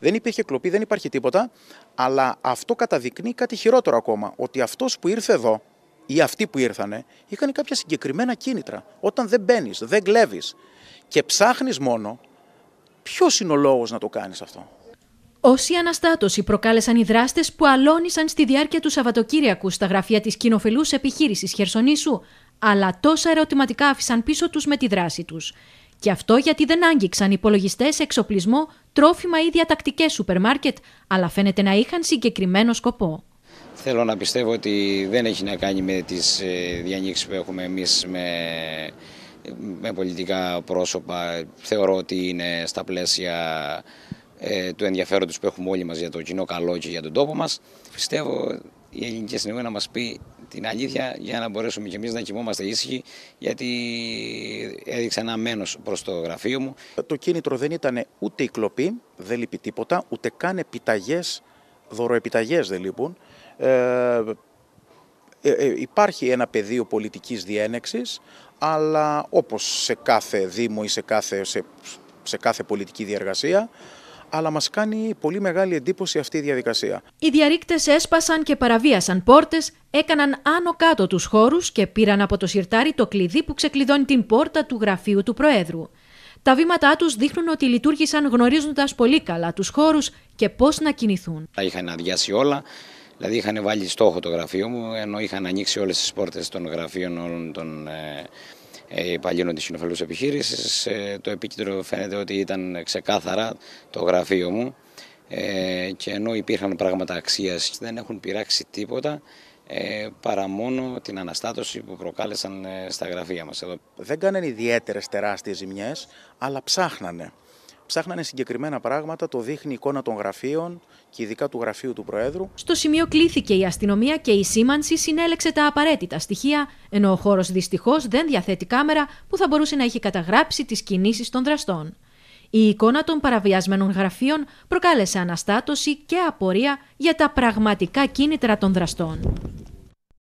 Δεν υπήρχε κλοπή, δεν υπάρχει τίποτα, αλλά αυτό καταδεικνύει κάτι χειρότερο ακόμα. Ότι αυτός που ήρθε εδώ ή αυτοί που ήρθανε είχαν κάποια συγκεκριμένα κίνητρα. Όταν δεν μπαίνεις, δεν κλέβεις και ψάχνεις μόνο, ποιος είναι ο λόγος να το κάνεις αυτό. Όση αναστάτωση προκάλεσαν οι δράστες που αλώνησαν στη διάρκεια του Σαββατοκύριακου στα γραφεία της κοινοφελού επιχείρησης Χερσονήσου, αλλά τόσα ερωτηματικά άφησαν πίσω τους με τη δράση τους. Και αυτό γιατί δεν άγγιξαν υπολογιστέ, εξοπλισμό, τρόφιμα ή διατακτικές σούπερ μάρκετ, αλλά φαίνεται να είχαν συγκεκριμένο σκοπό. Θέλω να πιστεύω ότι δεν έχει να κάνει με τις ε, διανοίξεις που έχουμε εμείς με, με πολιτικά πρόσωπα. Θεωρώ ότι είναι στα πλαίσια ε, του ενδιαφέροντος που έχουμε όλοι μας για το κοινό καλό και για τον τόπο μας. Πιστεύω η ελληνική συνεργασία να μας πει την αλήθεια για να μπορέσουμε κι εμείς να κοιμόμαστε ήσυχοι γιατί έδειξα ένα μένος προς το γραφείο μου. Το κίνητρο δεν ήταν ούτε η κλοπή, δεν λείπει τίποτα, ούτε καν επιταγές, δωροεπιταγές δεν λείπουν. Ε, ε, ε, υπάρχει ένα πεδίο πολιτικής διένεξης, αλλά όπως σε κάθε δήμο ή σε κάθε, σε, σε κάθε πολιτική διεργασία, αλλά μας κάνει πολύ μεγάλη εντύπωση αυτή η διαδικασία. Οι διαρρήκτες έσπασαν και παραβίασαν πόρτες, έκαναν άνω κάτω τους χώρους και πήραν από το σιρτάρι το κλειδί που ξεκλειδώνει την πόρτα του γραφείου του Προέδρου. Τα βήματά τους δείχνουν ότι λειτουργήσαν γνωρίζοντας πολύ καλά τους χώρους και πώς να κινηθούν. Τα είχαν αδειάσει όλα, δηλαδή είχαν βάλει στόχο το γραφείο μου, ενώ είχαν ανοίξει όλες τις πόρτες των γραφείων όλων των... Ε, υπαλλήλων ε, τη συνοφελού επιχείρησης. Ε, το επίκεντρο φαίνεται ότι ήταν ξεκάθαρα το γραφείο μου ε, και ενώ υπήρχαν πράγματα αξίας δεν έχουν πειράξει τίποτα παρά μόνο την αναστάτωση που προκάλεσαν στα γραφεία μας εδώ. Δεν κάνανε ιδιαίτερες τεράστιες ζημιές, αλλά ψάχνανε ψάχνανε συγκεκριμένα πράγματα, το δείχνει η εικόνα των γραφείων και ειδικά του γραφείου του Προέδρου. Στο σημείο κλήθηκε η αστυνομία και η σήμανση συνέλεξε τα απαραίτητα στοιχεία, ενώ ο χώρος δυστυχώς δεν διαθέτει κάμερα που θα μπορούσε να έχει καταγράψει τις κινήσεις των δραστών. Η εικόνα των παραβιασμένων γραφείων προκάλεσε αναστάτωση και απορία για τα πραγματικά κίνητρα των δραστών.